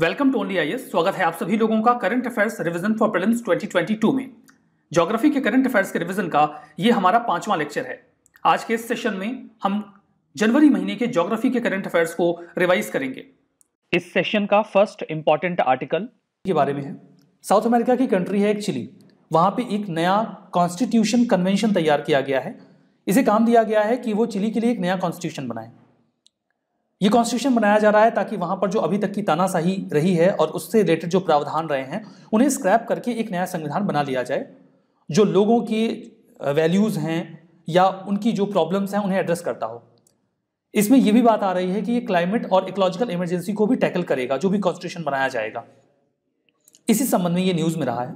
welcome to only I स्वागत है आप सभी लोगों का current affairs revision for prelims 2022 में ज्योग्राफी के करंट अफेयर्स के रिवीजन का ये हमारा पांचवा लेक्चर है आज के इस सेशन में हम जनवरी महीने के ज्योग्राफी के करंट अफेयर्स को रिवाइज करेंगे इस सेशन का फर्स्ट इंपॉर्टेंट आर्टिकल के बारे में है साउथ अमेरिका की कंट्री है एक चिली वहाँ पर एक नया कॉन्स्टिट्यूशन कन्वेंशन तैयार किया गया है इसे काम दिया गया है कि वो चिली के लिए एक नया कॉन्स्टिट्यूशन बनाए ये कॉन्स्टिट्यूशन बनाया जा रहा है ताकि वहां पर जो अभी तक की तानाशाही रही है और उससे रिलेटेड जो प्रावधान रहे हैं उन्हें स्क्रैप करके एक नया संविधान बना लिया जाए जो लोगों के वैल्यूज़ हैं या उनकी जो प्रॉब्लम्स हैं उन्हें एड्रेस करता हो इसमें यह भी बात आ रही है कि ये क्लाइमेट और इकोलॉजिकल इमरजेंसी को भी टैकल करेगा जो भी कॉन्स्टिट्यूशन बनाया जाएगा इसी संबंध में ये न्यूज़ में रहा है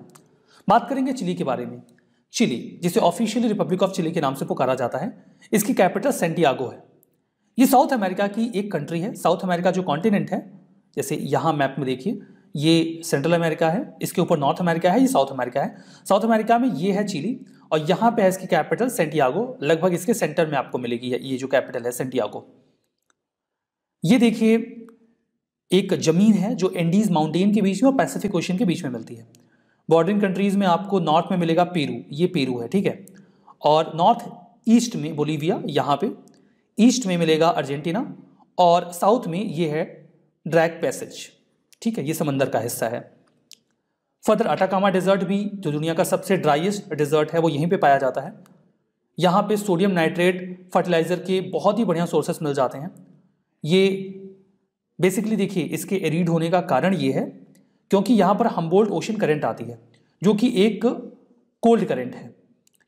बात करेंगे चिली के बारे में चिली जिसे ऑफिशियली रिपब्लिक ऑफ चिली के नाम से पुकारा जाता है इसकी कैपिटल सेंटियागो है ये साउथ अमेरिका की एक कंट्री है साउथ अमेरिका जो कॉन्टिनेंट है जैसे यहाँ मैप में देखिए ये सेंट्रल अमेरिका है इसके ऊपर नॉर्थ अमेरिका है ये साउथ अमेरिका है साउथ अमेरिका में ये है चिली और यहाँ पे है इसकी कैपिटल सेंटियागो लगभग इसके सेंटर में आपको मिलेगी ये जो कैपिटल है सेंटियागो ये देखिए एक ज़मीन है जो एंडीज माउंटेन के बीच में और पैसिफिक ओशन के बीच में मिलती है बॉर्डरिंग कंट्रीज़ में आपको नॉर्थ में मिलेगा पेरू ये पेरू है ठीक है और नॉर्थ ईस्ट में बोलीविया यहाँ पे ईस्ट में मिलेगा अर्जेंटीना और साउथ में ये है ड्रैक पैसेज ठीक है ये समंदर का हिस्सा है फर्दर अटाकामा डेजर्ट भी जो दुनिया का सबसे ड्राइएस्ट डेजर्ट है वो यहीं पे पाया जाता है यहाँ पे सोडियम नाइट्रेट फर्टिलाइज़र के बहुत ही बढ़िया सोर्सेस मिल जाते हैं ये बेसिकली देखिए इसके एरीड होने का कारण ये है क्योंकि यहाँ पर हम्बोल्ट ओशन करंट आती है जो कि एक कोल्ड करंट है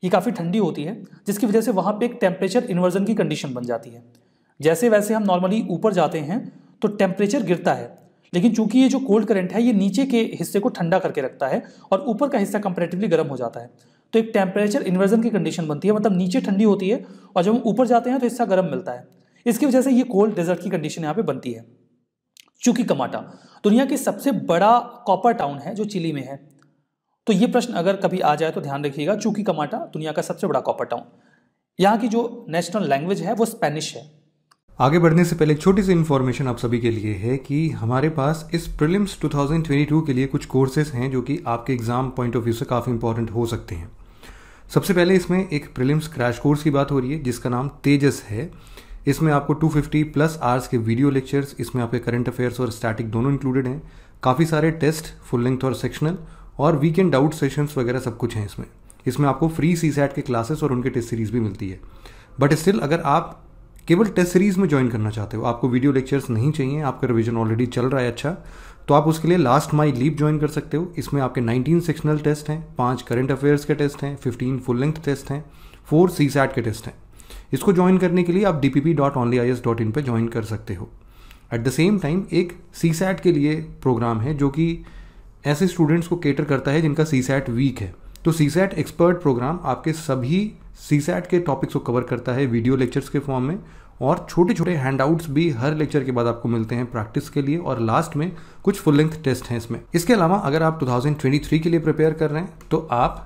ये काफ़ी ठंडी होती है जिसकी वजह से वहाँ पे एक टेम्परेचर इन्वर्जन की कंडीशन बन जाती है जैसे वैसे हम नॉर्मली ऊपर जाते हैं तो टेम्परेचर गिरता है लेकिन चूंकि ये जो कोल्ड करंट है ये नीचे के हिस्से को ठंडा करके रखता है और ऊपर का हिस्सा कंपेरेटिवली गर्म हो जाता है तो एक टेम्परेचर इन्वर्जन की कंडीशन बनती है मतलब नीचे ठंडी होती है और जब हम ऊपर जाते हैं तो हिस्सा गर्म मिलता है इसकी वजह से ये कोल्ड डेजर्ट की कंडीशन यहाँ पे बनती है चूंकि कमाटा दुनिया की सबसे बड़ा कॉपर टाउन है जो चिली में है तो ये प्रश्न अगर कभी आ जाए तो ध्यान रखिएगा चूंकि कमाटा दुनिया का सबसे बड़ा कॉपर टाउन यहाँ की जो नेशनल लैंग्वेज है वो स्पेनिश है आगे बढ़ने से पहले एक छोटी सी इन्फॉर्मेशन आप सभी के लिए है कि हमारे पास इस प्रिलिम्स 2022 के लिए कुछ कोर्सेज हैं जो कि आपके एग्जाम पॉइंट ऑफ व्यू से काफ़ी इंपॉर्टेंट हो सकते हैं सबसे पहले इसमें एक प्रिलिम्स क्रैश कोर्स की बात हो रही है जिसका नाम तेजस है इसमें आपको 250 प्लस आवर्स के वीडियो लेक्चर्स इसमें आपके करंट अफेयर्स और स्टैटिक दोनों इंक्लूडेड हैं काफ़ी सारे टेस्ट फुल लेंथ और सेक्शनल और वीकेंड डाउट सेशंस वगैरह सब कुछ हैं इसमें इसमें आपको फ्री सी सैट के क्लासेस और उनके टेस्ट सीरीज़ भी मिलती है बट स्टिल अगर आप केवल टेस्ट सीरीज़ में ज्वाइन करना चाहते हो आपको वीडियो लेक्चर्स नहीं चाहिए आपका रिविजन ऑलरेडी चल रहा है अच्छा तो आप उसके लिए लास्ट माई लीप ज्वाइन कर सकते हो इसमें आपके 19 सेक्शनल टेस्ट हैं पांच करंट अफेयर्स के टेस्ट हैं 15 फुल लेंथ टेस्ट हैं फोर सी सैट के टेस्ट हैं इसको ज्वाइन करने के लिए आप D P P dot only I S dot in पर ज्वाइन कर सकते हो एट द सेम टाइम एक सी सैट के लिए प्रोग्राम है जो कि ऐसे स्टूडेंट्स को केटर करता है जिनका सी सैट वीक है तो सी सैट एक्सपर्ट प्रोग्राम आपके सभी सी सैट के टॉपिक्स को कवर करता है वीडियो लेक्चर्स के फॉर्म में और छोटे छोटे हैंडआउट्स भी हर लेक्चर के बाद आपको मिलते हैं प्रैक्टिस के लिए और लास्ट में कुछ फुल लेंथ टेस्ट हैं इसमें इसके अलावा अगर आप 2023 के लिए प्रिपेयर कर रहे हैं तो आप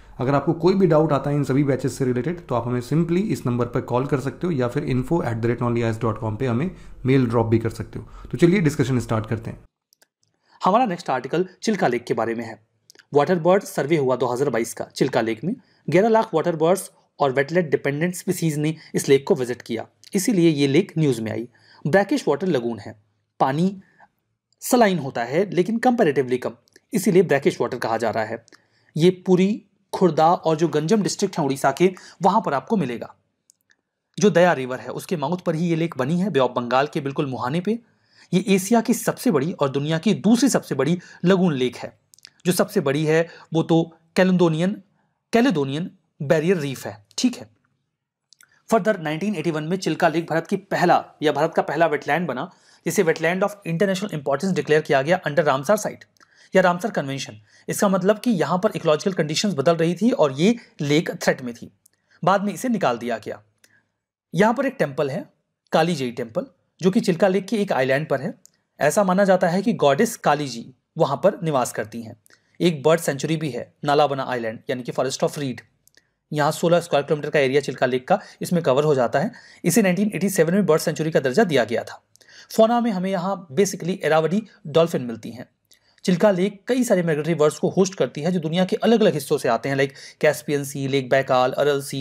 अगर आपको कोई भी डाउट आता है इन सभी बैचेस से रिलेटेड तो आप हमें सिंपली इस नंबर पर कॉल कर सकते हो या फिर info at the rate only S dot com पर हमें मेल ड्रॉप भी कर सकते हो तो चलिए डिस्कशन स्टार्ट करते हैं हमारा नेक्स्ट आर्टिकल चिल्का लेक के बारे में है वाटर बर्ड सर्वे हुआ 2022 का चिल्का लेक में ग्यारह लाख वाटर बर्ड्स और वेटलेट डिपेंडेंट स्पीसीज ने इस लेक को विजिट किया इसीलिए ये लेक न्यूज़ में आई ब्रैकिश वाटर लगून है पानी सलाइन होता है लेकिन कंपेरेटिवली कम इसीलिए ब्रैकिश वाटर कहा जा रहा है ये पूरी खुर्दा और जो गंजम डिस्ट्रिक्ट है उड़ीसा के वहां पर आपको मिलेगा जो दया रिवर है उसके माउथ पर ही ये लेक बनी है बे ऑफ बंगाल के बिल्कुल मुहाने पे ये एशिया की सबसे बड़ी और दुनिया की दूसरी सबसे बड़ी लगून लेक है जो सबसे बड़ी है वो तो कैलेडोनियन कैलेडोनियन बैरियर रीफ है ठीक है फर्दर 1981 में चिल्का लेक भारत की पहला या भारत का पहला वेटलैंड बना जिसे wetland of international importance declare किया गया अंडर रामसार साइट या रामसर कन्वेंशन इसका मतलब कि यहाँ पर इकोलॉजिकल कंडीशंस बदल रही थी और ये लेक थ्रेट में थी बाद में इसे निकाल दिया गया यहाँ पर एक टेम्पल है काली जी टेम्पल जो कि चिल्का लेक के एक आईलैंड पर है ऐसा माना जाता है कि गॉडेस काली जी वहाँ पर निवास करती हैं एक बर्ड सेंचुरी भी है नालाबना आइलैंड यानी कि फॉरेस्ट ऑफ रीड यहाँ 16 स्क्वायर किलोमीटर का एरिया चिल्का लेक का इसमें कवर हो जाता है इसे 1987 में बर्ड सेंचुरी का दर्जा दिया गया था फोना में हमें यहाँ बेसिकली एरावडी डॉल्फिन मिलती हैं चिल्का लेक कई सारे माइग्रेटरी बर्ड्स को होस्ट करती है जो दुनिया के अलग अलग हिस्सों से आते हैं like Caspian sea lake Baikal Aral sea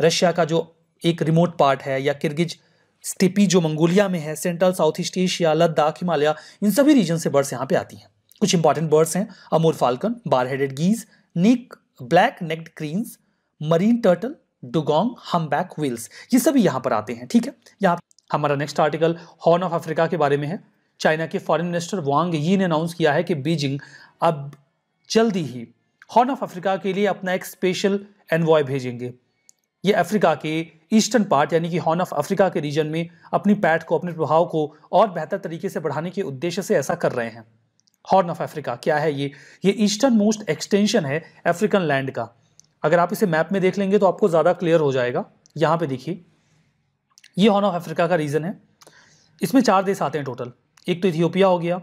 Russia का जो एक रिमोट पार्ट है या किर्गिज स्टेपी जो मंगोलिया में है central south east Asia Ladakh Himalaya इन सभी रीजन से बर्ड्स यहाँ पे आती हैं कुछ इंपॉर्टेंट बर्ड्स हैं अमूर फाल्कन बार हेडेड गीज नीक black necked cranes marine turtle dugong back wheels ये सभी यहाँ पर आते हैं ठीक है यहाँ हमारा next article horn of Africa के बारे में है चाइना के फॉरेन मिनिस्टर वांग यी ने अनाउंस किया है कि बीजिंग अब जल्दी ही हॉर्न ऑफ अफ्रीका के लिए अपना एक स्पेशल एनवॉय भेजेंगे ये अफ्रीका के ईस्टर्न पार्ट यानी कि हॉर्न ऑफ अफ्रीका के रीजन में अपनी पैठ को अपने प्रभाव को और बेहतर तरीके से बढ़ाने के उद्देश्य से ऐसा कर रहे हैं हॉर्न ऑफ अफ्रीका क्या है ये ये ईस्टर्न मोस्ट एक्सटेंशन है अफ्रीकन लैंड का अगर आप इसे मैप में देख लेंगे तो आपको ज़्यादा क्लियर हो जाएगा यहाँ पे देखिए ये हॉर्न ऑफ अफ्रीका का रीजन है इसमें चार देश आते हैं टोटल एक तो इथियोपिया हो गया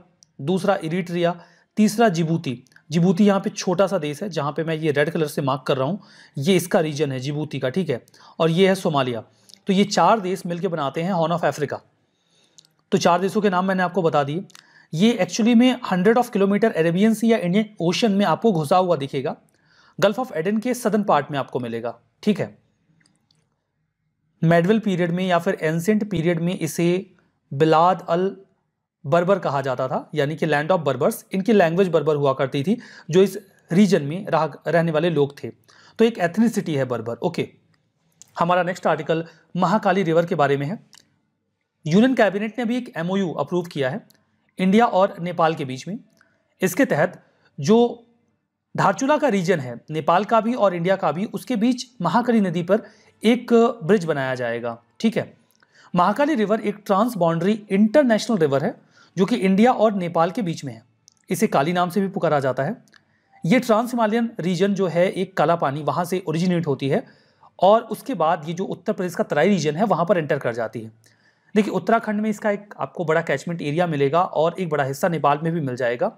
दूसरा इरिट्रिया तीसरा जिबूती जिबूती यहाँ पे छोटा सा देश है जहाँ पे मैं ये रेड कलर से मार्क कर रहा हूँ ये इसका रीजन है जिबूती का ठीक है और ये है सोमालिया तो ये चार देश मिलकर बनाते हैं हॉर्न ऑफ अफ्रीका तो चार देशों के नाम मैंने आपको बता दिए ये एक्चुअली में hundred of kilometre Arabian sea या इंडियन ओशन में आपको घुसा हुआ दिखेगा गल्फ ऑफ एडन के सदन पार्ट में आपको मिलेगा ठीक है मेडवल पीरियड में या फिर एंसेंट पीरियड में इसे बिलाद अल बर्बर कहा जाता था यानी कि लैंड ऑफ बर्बर्स इनकी लैंग्वेज बर्बर हुआ करती थी जो इस रीजन में रह, रहने वाले लोग थे तो एक एथनिसिटी है बर्बर ओके हमारा नेक्स्ट आर्टिकल महाकाली रिवर के बारे में है यूनियन कैबिनेट ने भी एक एमओयू अप्रूव किया है इंडिया और नेपाल के बीच में इसके तहत जो धारचूला का रीजन है नेपाल का भी और इंडिया का भी उसके बीच महाकाली नदी पर एक ब्रिज बनाया जाएगा ठीक है महाकाली रिवर एक ट्रांस बाउंड्री इंटरनेशनल रिवर है जो कि इंडिया और नेपाल के बीच में है इसे काली नाम से भी पुकारा जाता है ये ट्रांस हिमालयन रीजन जो है एक काला पानी वहाँ से ओरिजिनेट होती है और उसके बाद ये जो उत्तर प्रदेश का तराई रीजन है वहाँ पर एंटर कर जाती है देखिए उत्तराखंड में इसका एक आपको बड़ा कैचमेंट एरिया मिलेगा और एक बड़ा हिस्सा नेपाल में भी मिल जाएगा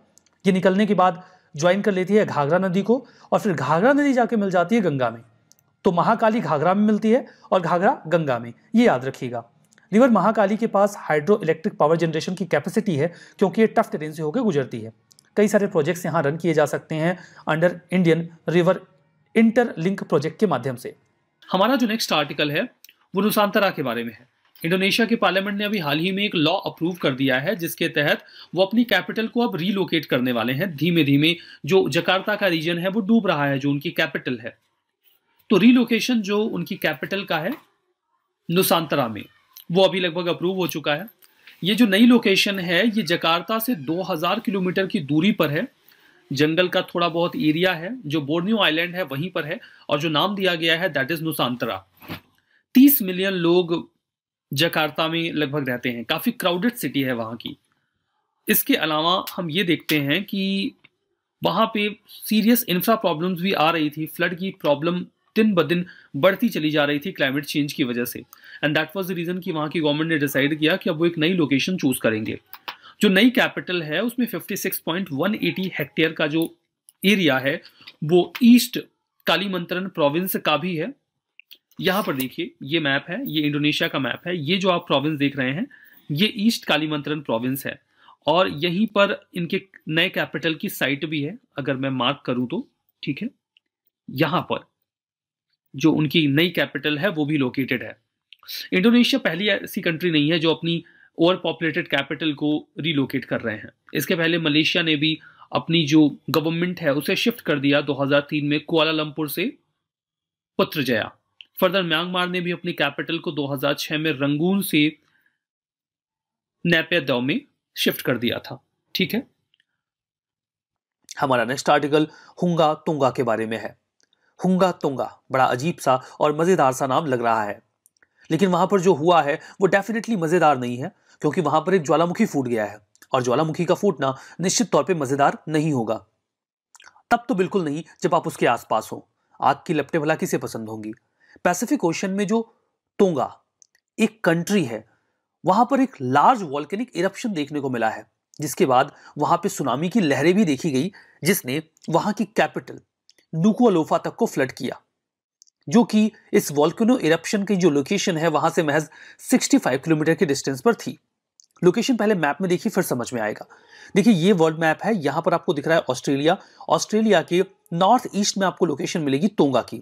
ये निकलने के बाद ज्वाइन कर लेती है घाघरा नदी को और फिर घाघरा नदी जाके मिल जाती है गंगा में तो महाकाली घाघरा में मिलती है और घाघरा गंगा में ये याद रखिएगा रिवर महाकाली के पास हाइड्रो इलेक्ट्रिक पावर जनरेशन की कैपेसिटी है क्योंकि ये टफ टेरेन से होकर गुजरती है कई सारे प्रोजेक्ट्स यहाँ रन किए जा सकते हैं under Indian river interlink project के माध्यम से हमारा जो नेक्स्ट आर्टिकल है वो रुसांतरा के बारे में है इंडोनेशिया के पार्लियामेंट ने अभी हाल ही में एक लॉ अप्रूव कर दिया है जिसके तहत वो अपनी कैपिटल को अब रीलोकेट करने वाले हैं धीमे धीमे जो जकार्ता का रीजन है वो डूब रहा है जो उनकी कैपिटल है तो रीलोकेशन जो उनकी कैपिटल का है नुसांतरा में वो अभी लगभग अप्रूव हो चुका है ये जो नई लोकेशन है ये जकार्ता से 2000 किलोमीटर की दूरी पर है जंगल का थोड़ा बहुत एरिया है जो बोर्नियो आइलैंड है वहीं पर है और जो नाम दिया गया है दैट इज नुसांतरा 30 मिलियन लोग जकार्ता में लगभग रहते हैं काफ़ी क्राउडेड सिटी है वहाँ की इसके अलावा हम ये देखते हैं कि वहाँ पे सीरियस इंफ्रा प्रॉब्लम्स भी आ रही थी फ्लड की प्रॉब्लम दिन ब दिन बढ़ती चली जा रही थी क्लाइमेट चेंज की वजह से and that was the reason कि वहाँ की गवर्नमेंट ने डिसाइड किया कि अब वो एक नई लोकेशन चूज़ करेंगे जो नई कैपिटल है उसमें 56.180 हेक्टेयर का जो एरिया है वो ईस्ट कालीमंत्रन प्रोविंस का भी है यहाँ पर देखिए ये मैप है ये इंडोनेशिया का मैप है ये जो आप प्रोविंस देख रहे हैं ये ईस्ट कालीमंत्रन प्रोविंस है और यहीं पर इनके नए कैपिटल की साइट भी है अगर मैं मार्क करूं तो ठीक है यहां पर जो उनकी नई कैपिटल है वो भी लोकेटेड है इंडोनेशिया पहली ऐसी कंट्री नहीं है जो अपनी ओवर पॉपुलेटेड कैपिटल को रिलोकेट कर रहे हैं इसके पहले मलेशिया ने भी अपनी जो गवर्नमेंट है उसे शिफ्ट कर दिया 2003 में कुआलालंपुर से पुत्रजया फर्दर म्यांमार ने भी अपनी कैपिटल को 2006 में रंगून से नैपेदाव में शिफ्ट कर दिया था ठीक है हमारा नेक्स्ट आर्टिकल हुंगा तुंगा के बारे में है हुंगा तुंगा बड़ा अजीब सा और मज़ेदार सा नाम लग रहा है लेकिन वहां पर जो हुआ है वो डेफिनेटली मज़ेदार नहीं है क्योंकि वहां पर एक ज्वालामुखी फूट गया है और ज्वालामुखी का फूटना निश्चित तौर पर मज़ेदार नहीं होगा तब तो बिल्कुल नहीं जब आप उसके आसपास हो आग की लपटे भला किसे पसंद होंगी पैसिफिक ओशन में जो तोंगा एक कंट्री है वहां पर एक लार्ज वॉल्केनिक इरप्शन देखने को मिला है जिसके बाद वहां पे सुनामी की लहरें भी देखी गई जिसने वहां की कैपिटल नुकुआलोफा तक को फ्लड किया जो कि इस वॉल्कनो इरप्शन की जो लोकेशन है वहां से महज 65 किलोमीटर के डिस्टेंस पर थी लोकेशन पहले मैप में देखिए फिर समझ में आएगा देखिए ये वर्ल्ड मैप है यहां पर आपको दिख रहा है ऑस्ट्रेलिया ऑस्ट्रेलिया के नॉर्थ ईस्ट में आपको लोकेशन मिलेगी तोंगा की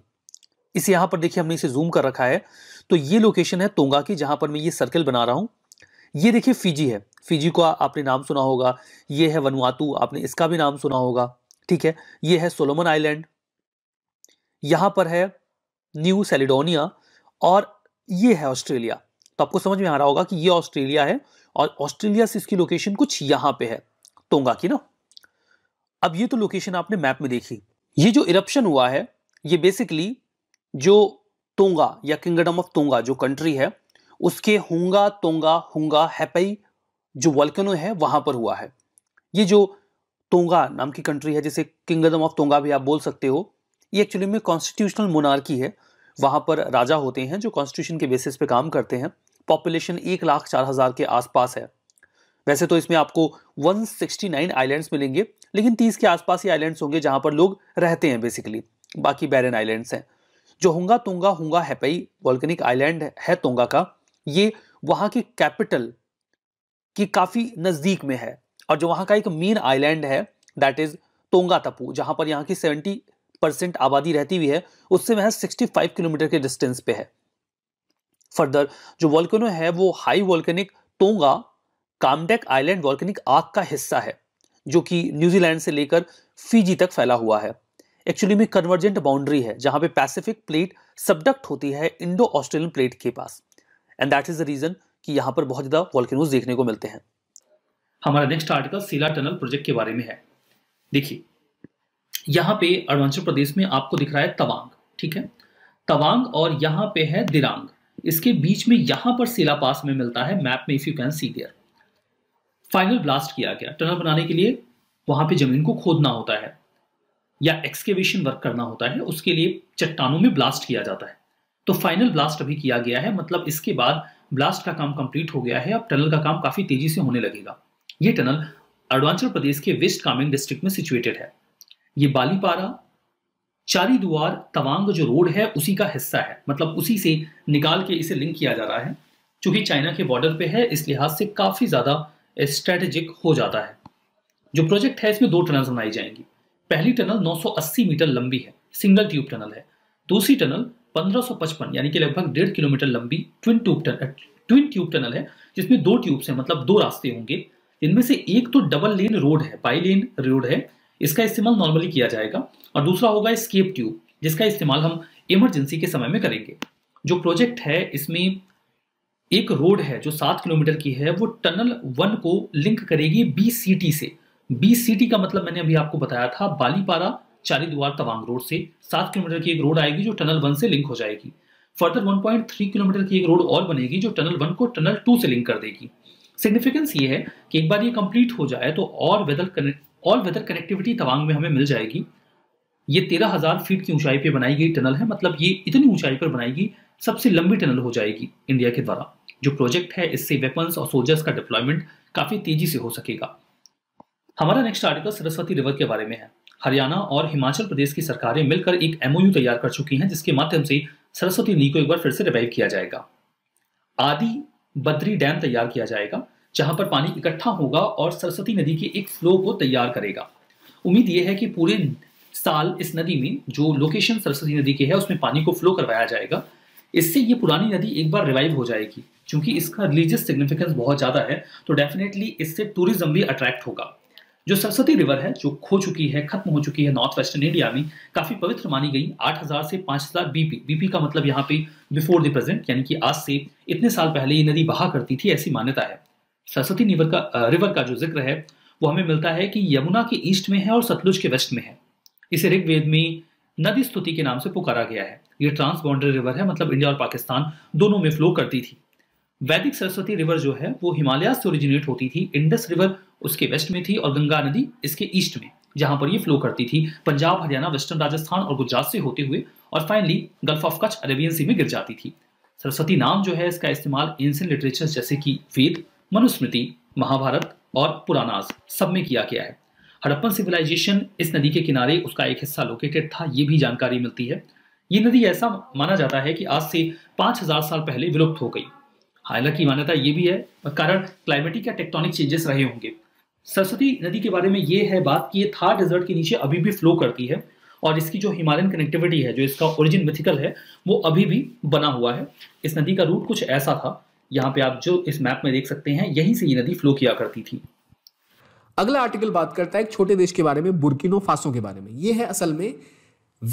इसे यहां पर देखिए हमने इसे जूम कर रखा है तो ये लोकेशन है तोंगा की जहां पर मैं ये सर्कल बना रहा हूं ये देखिए फिजी है फिजी को आपने नाम सुना होगा ये है वनवातू आपने इसका भी नाम सुना होगा ठीक है ये है सोलोमन आइलैंड यहां पर है न्यू सेलिडोनिया और ये है ऑस्ट्रेलिया तो आपको समझ में आ रहा होगा कि ये ऑस्ट्रेलिया है और ऑस्ट्रेलिया से इसकी लोकेशन कुछ यहां पे है तोंगा की ना अब ये तो लोकेशन आपने मैप में देखी ये जो इरप्शन हुआ है ये बेसिकली जो टोंगा या किंगडम ऑफ टोंगा जो कंट्री है उसके होंगा तोंगा हुंगा हैपई जो वॉल्कनो है वहां पर हुआ है ये जो तोंगा नाम की कंट्री है जिसे किंगडम ऑफ तोंगा भी आप बोल सकते हो ये एक्चुअली में कॉन्स्टिट्यूशनल मोनार्की है वहाँ पर राजा होते हैं जो कॉन्स्टिट्यूशन के बेसिस पे काम करते हैं पॉपुलेशन एक लाख चार हज़ार के आसपास है वैसे तो इसमें आपको 169 आइलैंड्स मिलेंगे लेकिन 30 के आसपास ही आइलैंड्स होंगे जहाँ पर लोग रहते हैं बेसिकली बाकी बैरन आइलैंड्स हैं जो होंगा तोंगा होंगा हैपई वॉल्कनिक आइलैंड है तोंगा का ये वहाँ की कैपिटल की काफ़ी नज़दीक में है और जो वहाँ का एक मेन आइलैंड है दैट इज़ तोंगा तपू जहाँ पर यहाँ की सेवेंटी परसेंट आबादी रहती हुई है उससे वह 65 किलोमीटर के डिस्टेंस पे है फर्दर जो वॉल्कनो है वो high volcanic Tonga Kermadec island volcanic आग का हिस्सा है जो कि न्यूजीलैंड से लेकर फीजी तक फैला हुआ है एक्चुअली में कन्वर्जेंट बाउंड्री है जहां पे पैसिफिक प्लेट सबडक्ट होती है इंडो ऑस्ट्रेलियन प्लेट के पास and that is the region कि यहां पर बहुत ज़्यादा वॉल्केनोज देखने को मिलते हैं हमारा next article Sela tunnel project के बारे में है देखिए यहाँ पे अरुणाचल प्रदेश में आपको दिख रहा है तवांग ठीक है तवांग और यहाँ पे है दिरांग इसके बीच में यहां पर सिला पास में मिलता है मैप में if you can see there final blast किया गया टनल बनाने के लिए वहां पे जमीन को खोदना होता है या एक्सकेवेशन वर्क करना होता है उसके लिए चट्टानों में ब्लास्ट किया जाता है तो फाइनल ब्लास्ट अभी किया गया है मतलब इसके बाद ब्लास्ट का काम कंप्लीट हो गया है अब टनल का काम काफी तेजी से होने लगेगा ये टनल अरुणाचल प्रदेश के वेस्ट कामेंग डिस्ट्रिक्ट में सिचुएटेड है ये बालीपारा चारी दुआर तवांग जो रोड है उसी का हिस्सा है मतलब उसी से निकाल के इसे लिंक किया जा रहा है चूंकि चाइना के बॉर्डर पे है इस लिहाज से काफ़ी ज़्यादा स्ट्रेटेजिक हो जाता है जो प्रोजेक्ट है इसमें दो टनल बनाई जाएंगी पहली टनल 980 मीटर लंबी है सिंगल ट्यूब टनल है दूसरी टनल 1555 यानी कि लगभग डेढ़ किलोमीटर लंबी twin tube tunnel twin tube tunnel है जिसमें दो ट्यूब्स हैं मतलब दो रास्ते होंगे इनमें से एक तो डबल लेन रोड है बाई लेन रोड है इसका इस्तेमाल नॉर्मली किया जाएगा और दूसरा होगा स्केप ट्यूब जिसका इस्तेमाल हम इमरजेंसी के समय में करेंगे जो प्रोजेक्ट है इसमें एक रोड है जो सात किलोमीटर की है वो टनल वन को लिंक करेगी बी सिटी से बी सिटी का मतलब मैंने अभी आपको बताया था बालीपारा चारीद्वार तवांग रोड से सात किलोमीटर की एक रोड आएगी जो टनल वन से लिंक हो जाएगी फर्दर 1.3 किलोमीटर की एक रोड और बनेगी जो टनल वन को टनल टू से लिंक कर देगी सिग्निफिकेंस ये है कि एक बार ये कंप्लीट हो जाए तो और weather all weather connectivity Tawang में हमें मिल जाएगी ये तेरह हज़ार फीट की ऊंचाई पे बनाई गई टनल है मतलब ये इतनी ऊंचाई पर बनाएगी सबसे लंबी टनल हो जाएगी इंडिया के द्वारा जो प्रोजेक्ट है इससे वेपन्स और सोल्जर्स का डिप्लॉयमेंट काफ़ी तेजी से हो सकेगा हमारा नेक्स्ट आर्टिकल सरस्वती रिवर के बारे में है हरियाणा और हिमाचल प्रदेश की सरकारें मिलकर एक एमओयू तैयार कर चुकी हैं जिसके माध्यम से सरस्वती नी को एक बार फिर से रिवाइव किया जाएगा आदि बद्री डैम तैयार किया जाएगा जहां पर पानी इकट्ठा होगा और सरस्वती नदी के एक फ्लो को तैयार करेगा उम्मीद यह है कि पूरे साल इस नदी में जो लोकेशन सरस्वती नदी की है उसमें पानी को फ्लो करवाया जाएगा इससे ये पुरानी नदी एक बार रिवाइव हो जाएगी क्योंकि इसका रिलीजियस सिग्निफिकेंस बहुत ज़्यादा है तो डेफिनेटली इससे टूरिज्म भी अट्रैक्ट होगा जो सरस्वती रिवर है जो खो चुकी है खत्म हो चुकी है नॉर्थ वेस्टर्न इंडिया में काफी पवित्र मानी गई 8000 से 5000 बीपी बीपी का मतलब यहाँ पे बिफोर द प्रेजेंट यानी कि आज से इतने साल पहले ये नदी बहा करती थी ऐसी मान्यता है सरस्वती रिवर का रिवर का जो जिक्र है वो हमें मिलता है कि यमुना के ईस्ट में है और सतलुज के वेस्ट में है इसे ऋग्वेद में नदी स्तुति के नाम से पुकारा गया है ये ट्रांस बाउंड्री रिवर है मतलब इंडिया और पाकिस्तान दोनों में फ्लो करती थी वैदिक सरस्वती रिवर जो है वो हिमालय से ओरिजिनेट होती थी इंडस रिवर उसके वेस्ट में थी और गंगा नदी इसके ईस्ट में जहां पर ये फ्लो करती थी पंजाब हरियाणा वेस्टर्न राजस्थान और गुजरात से होते हुए और finally gulf of Kutch Arabian sea में गिर जाती थी सरस्वती नाम जो है इसका इस्तेमाल एंशियन लिटरेचर जैसे कि वेद मनुस्मृति महाभारत और पुरानास सब में किया गया है हड़प्पन सिविलाइजेशन इस नदी के किनारे उसका एक हिस्सा लोकेटेड था ये भी जानकारी मिलती है ये नदी ऐसा माना जाता है कि आज से 5000 साल पहले विलुप्त हो गई हालांकि मान्यता ये भी है कारण क्लाइमेटिक या टेक्टोनिक चेंजेस रहे होंगे सरस्वती नदी के बारे में ये है बात कि ये थार डेजर्ट के नीचे अभी भी फ्लो करती है और इसकी जो हिमालयन कनेक्टिविटी है जो इसका ओरिजिन मिथिकल है वो अभी भी बना हुआ है इस नदी का रूट कुछ ऐसा था यहाँ पे आप जो इस मैप में देख सकते हैं यहीं से ये नदी फ्लो किया करती थी अगला आर्टिकल बात करता है एक छोटे देश के बारे में बुर्किनो फासो के बारे में ये है असल में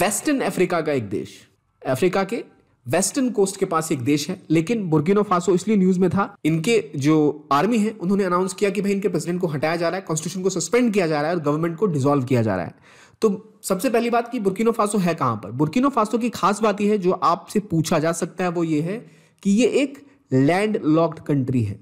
वेस्टर्न अफ्रीका का एक देश अफ्रीका के वेस्टर्न कोस्ट के पास एक देश है लेकिन बुर्किनो फासो इसलिए न्यूज में था इनके जो आर्मी है उन्होंने अनाउंस किया कि भाई इनके प्रेसिडेंट को हटाया जा रहा है कॉन्स्टिट्यूशन को सस्पेंड किया जा रहा है और गवर्नमेंट को डिजोल्व किया जा रहा है तो सबसे पहली बात की बुर्किनो फासो है कहां पर बुर्किनो फासो की खास बात यह है जो आपसे पूछा जा सकता है वो ये है कि ये एक लैंड लॉक्ड कंट्री है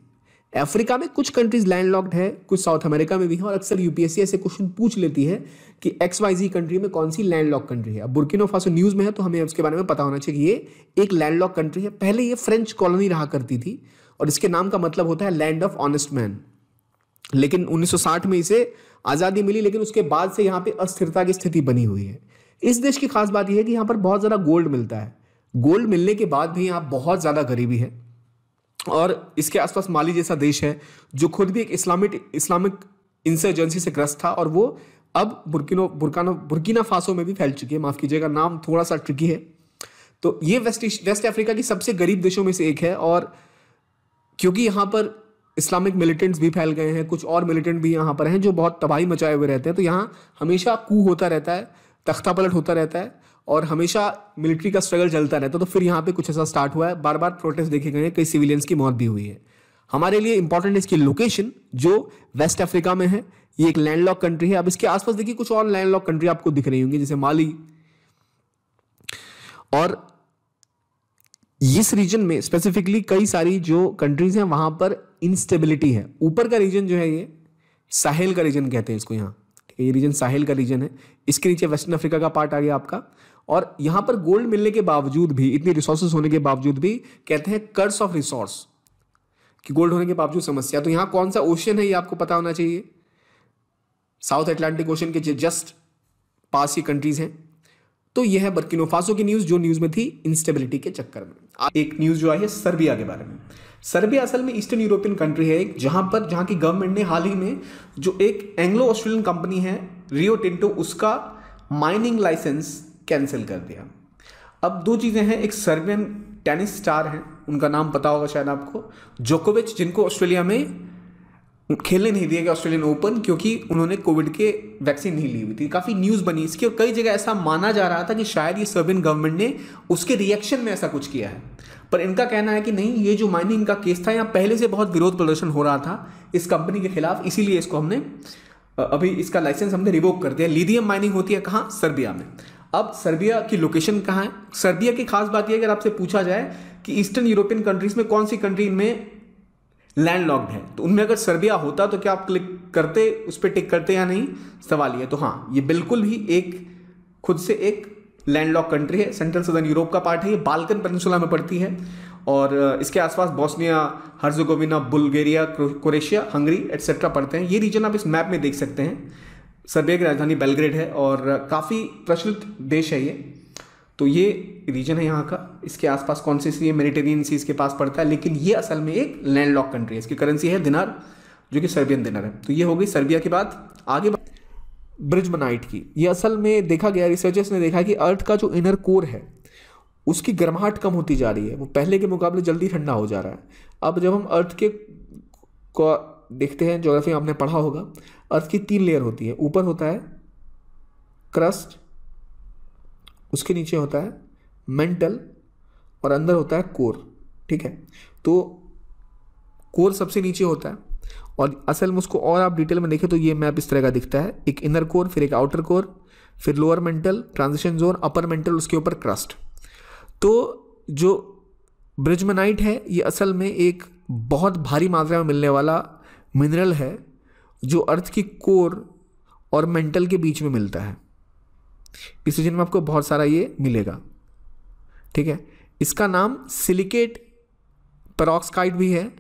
अफ्रीका में कुछ कंट्रीज लैंड लॉक्ड है कुछ साउथ अमेरिका में भी है और अक्सर यूपीएससी ऐसे क्वेश्चन पूछ लेती है कि एक्स वाई जी कंट्री में कौन सी लैंड लॉक कंट्री है अब बुर्किनो फासो न्यूज़ में है तो हमें उसके बारे में पता होना चाहिए कि ये एक लैंड लॉक कंट्री है पहले ये फ्रेंच कॉलोनी रहा करती थी और इसके नाम का मतलब होता है लैंड ऑफ ऑनेस्ट मैन लेकिन 1960 में इसे आज़ादी मिली लेकिन उसके बाद से यहाँ पे अस्थिरता की स्थिति बनी हुई है इस देश की खास बात यह है कि यहाँ पर बहुत ज़्यादा गोल्ड मिलता है गोल्ड मिलने के बाद भी यहाँ बहुत ज़्यादा गरीबी है और इसके आसपास माली जैसा देश है जो खुद भी एक इस्लामिक इस्लामिक इंसर्जेंसी से ग्रस्त था और वो अब बुरकिनो बुरकानो बुरकिना फासो में भी फैल चुकी है माफ़ कीजिएगा नाम थोड़ा सा ट्रिकी है तो ये वेस्ट वेस्ट अफ्रीका की सबसे गरीब देशों में से एक है और क्योंकि यहाँ पर इस्लामिक मिलिटेंट्स भी फैल गए हैं कुछ और मिलिटेंट भी यहाँ पर हैं जो बहुत तबाही मचाए हुए रहते हैं तो यहाँ हमेशा कू होता रहता है तख्ता पलट होता रहता है और हमेशा मिलिट्री का स्ट्रगल चलता रहता तो फिर यहाँ पे कुछ ऐसा स्टार्ट हुआ है बार बार प्रोटेस्ट देखे गए हैं कई सिविलियंस की मौत भी हुई है हमारे लिए इंपॉर्टेंट इसकी लोकेशन जो वेस्ट अफ्रीका में है ये एक लैंडलॉक कंट्री है अब इसके आसपास देखिए कुछ और लैंडलॉक कंट्री आपको दिख रही होंगी जैसे माली और इस रीजन में स्पेसिफिकली कई सारी जो कंट्रीज हैं वहां पर इंस्टेबिलिटी है ऊपर का रीजन जो है ये साहेल का रीजन कहते हैं इसको यहाँ ये रीजन साहिल का रीजन है इसके नीचे वेस्टर्न अफ्रीका का पार्ट आ गया आपका और यहां पर गोल्ड मिलने के बावजूद भी इतनी रिसोर्सेस होने के बावजूद भी कहते हैं कर्स ऑफ रिसोर्स कि गोल्ड होने के बावजूद समस्या तो यहां कौन सा ओशन है ये आपको पता होना चाहिए साउथ अटलांटिक ओशन के जस्ट पास ही कंट्रीज हैं तो यह है बर्किनोफासो की न्यूज़ जो न्यूज़ में थी इंस्टेबिलिटी के चक्कर में एक न्यूज़ जो आई है सर्बिया के बारे में सर्बिया असल में ईस्टर्न यूरोपियन कंट्री है जहां पर जहां की गवर्नमेंट ने हाल ही में जो एक एंग्लो ऑस्ट्रेलियन कंपनी है रियो टिंटो उसका माइनिंग लाइसेंस कैंसिल कर दिया अब दो चीज़ें हैं एक सर्बियन टेनिस स्टार हैं उनका नाम पता होगा शायद आपको जोकोविच जिनको ऑस्ट्रेलिया में खेलने नहीं दिया गया ऑस्ट्रेलियन ओपन क्योंकि उन्होंने कोविड के वैक्सीन नहीं ली हुई थी काफ़ी न्यूज़ बनी इसकी और कई जगह ऐसा माना जा रहा था कि शायद ये सर्बियन गवर्नमेंट ने उसके रिएक्शन में ऐसा कुछ किया है पर इनका कहना है कि नहीं ये जो माइनिंग का केस था यहाँ पहले से बहुत विरोध प्रदर्शन हो रहा था इस कंपनी के खिलाफ इसीलिए इसको हमने अभी इसका लाइसेंस हमने रिवोक कर दिया लीथियम माइनिंग होती है कहाँ सर्बिया में अब सर्बिया की लोकेशन कहाँ है सर्बिया की खास बात यह अगर आपसे पूछा जाए कि ईस्टर्न यूरोपियन कंट्रीज में कौन सी कंट्री इनमें लैंड लॉकड है तो उनमें अगर सर्बिया होता तो क्या आप क्लिक करते उस पर टिक करते या नहीं सवाल यह तो हाँ ये बिल्कुल ही एक खुद से एक लैंडलॉक कंट्री है सेंट्रल सदर्न यूरोप का पार्ट है ये बाल्कन पेनसुला में पड़ती है और इसके आसपास Bosnia Herzegovina Bulgaria Croatia Hungary etcetera पड़ते हैं ये रीजन आप इस मैप में देख सकते हैं सर्बिया की राजधानी बेलग्रेड है और काफ़ी प्रचलित देश है ये तो ये रीजन है यहाँ का इसके आसपास कौन सी सी है मेडिटेरियन सी इसके पास पड़ता है लेकिन ये असल में एक लैंड लॉक कंट्री है इसकी करेंसी है दिनार जो कि सर्बियन दिनार है तो ये हो गई सर्बिया के बाद आगे ब्रिज बनाइट की ये असल में देखा गया रिसर्चर्स ने देखा कि अर्थ का जो इनर कोर है उसकी गर्माहट कम होती जा रही है वो पहले के मुकाबले जल्दी ठंडा हो जा रहा है अब जब हम अर्थ के को देखते हैं जोग्राफी आपने पढ़ा होगा अर्थ की तीन लेयर होती है ऊपर होता है क्रस्ट उसके नीचे होता है मेंटल और अंदर होता है कोर ठीक है तो कोर सबसे नीचे होता है और असल में उसको और आप डिटेल में देखें तो ये मैप इस तरह का दिखता है एक इनर कोर फिर एक आउटर कोर फिर lower mantle transition zone upper mantle उसके ऊपर क्रस्ट तो जो ब्रिजमनाइट है ये असल में एक बहुत भारी मात्रा में मिलने वाला मिनरल है जो अर्थ की कोर और मेंटल के बीच में मिलता है इस रीजन में आपको बहुत सारा ये मिलेगा ठीक है इसका नाम सिलिकेट परॉक्साइड भी है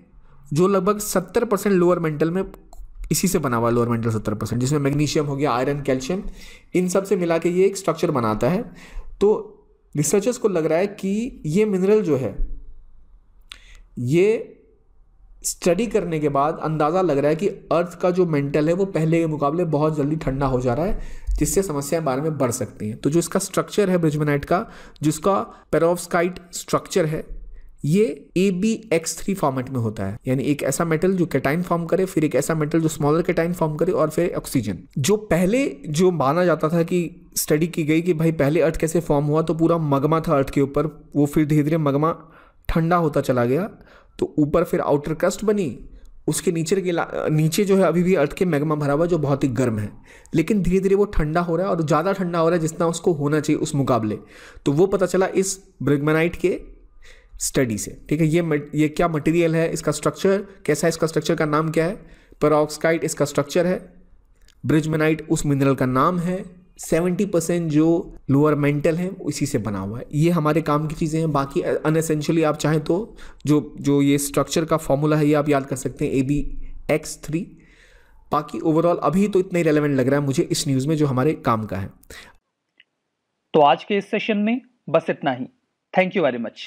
जो लगभग सत्तर परसेंट लोअर मेंटल में इसी से बना हुआ लोअर मेंटल सत्तर परसेंट जिसमें मैग्नीशियम हो गया आयरन कैल्शियम इन सब से मिला के ये एक स्ट्रक्चर बनाता है तो रिसर्चर्स को लग रहा है कि ये मिनरल जो है ये स्टडी करने के बाद अंदाज़ा लग रहा है कि अर्थ का जो मेंटल है वो पहले के मुकाबले बहुत जल्दी ठंडा हो जा रहा है जिससे समस्याएं बारे में बढ़ सकती हैं तो जो इसका स्ट्रक्चर है ब्रिजमेनाइट का जिसका पेरोवस्काइट स्ट्रक्चर है ये A B X three format में होता है यानी एक ऐसा मेटल जो कैटाइन फॉर्म करे फिर एक ऐसा मेटल जो स्मॉलर कैटाइन फॉर्म करे और फिर ऑक्सीजन जो पहले जो माना जाता था कि स्टडी की गई कि भाई पहले अर्थ कैसे फॉर्म हुआ तो पूरा मगमा था अर्थ के ऊपर वो फिर धीरे धीरे मगमा ठंडा होता चला गया तो ऊपर फिर आउटर क्रस्ट बनी उसके नीचे के नीचे जो है अभी भी अर्थ के मैग्मा भरा हुआ जो बहुत ही गर्म है लेकिन धीरे धीरे वो ठंडा हो रहा है और ज़्यादा ठंडा हो रहा है जितना उसको होना चाहिए उस मुकाबले तो वो पता चला इस ब्रिगमेनाइट के स्टडी से ठीक है ये ये क्या मटेरियल है इसका स्ट्रक्चर कैसा है इसका स्ट्रक्चर का नाम क्या है पर इसका स्ट्रक्चर है ब्रिजमेनाइट उस मिनरल का नाम है सेवेंटी परसेंट जो लोअर मेंटल है उसी से बना हुआ है ये हमारे काम की चीज़ें हैं बाकी अनएसेंशियली आप चाहें तो जो जो ये स्ट्रक्चर का फॉर्मूला है ये आप याद कर सकते हैं ए बी एक्स थ्री बाकी ओवरऑल अभी तो इतना ही रेलिवेंट लग रहा है मुझे इस न्यूज़ में जो हमारे काम का है तो आज के इस सेशन में बस इतना ही थैंक यू वेरी मच